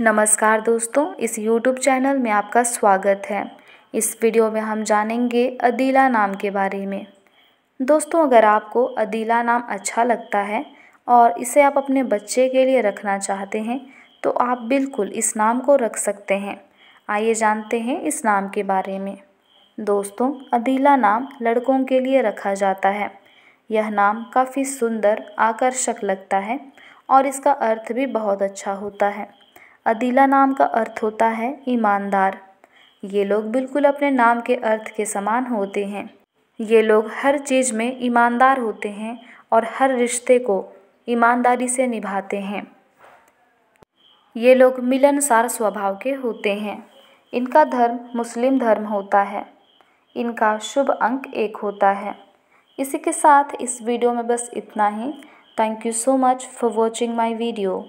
नमस्कार दोस्तों इस YouTube चैनल में आपका स्वागत है इस वीडियो में हम जानेंगे अदीला नाम के बारे में दोस्तों अगर आपको अदीला नाम अच्छा लगता है और इसे आप अपने बच्चे के लिए रखना चाहते हैं तो आप बिल्कुल इस नाम को रख सकते हैं आइए जानते हैं इस नाम के बारे में दोस्तों अदीला नाम लड़कों के लिए रखा जाता है यह नाम काफ़ी सुंदर आकर्षक लगता है और इसका अर्थ भी बहुत अच्छा होता है अदीला नाम का अर्थ होता है ईमानदार ये लोग बिल्कुल अपने नाम के अर्थ के समान होते हैं ये लोग हर चीज़ में ईमानदार होते हैं और हर रिश्ते को ईमानदारी से निभाते हैं ये लोग मिलनसार स्वभाव के होते हैं इनका धर्म मुस्लिम धर्म होता है इनका शुभ अंक एक होता है इसी के साथ इस वीडियो में बस इतना ही thank you so much for watching my video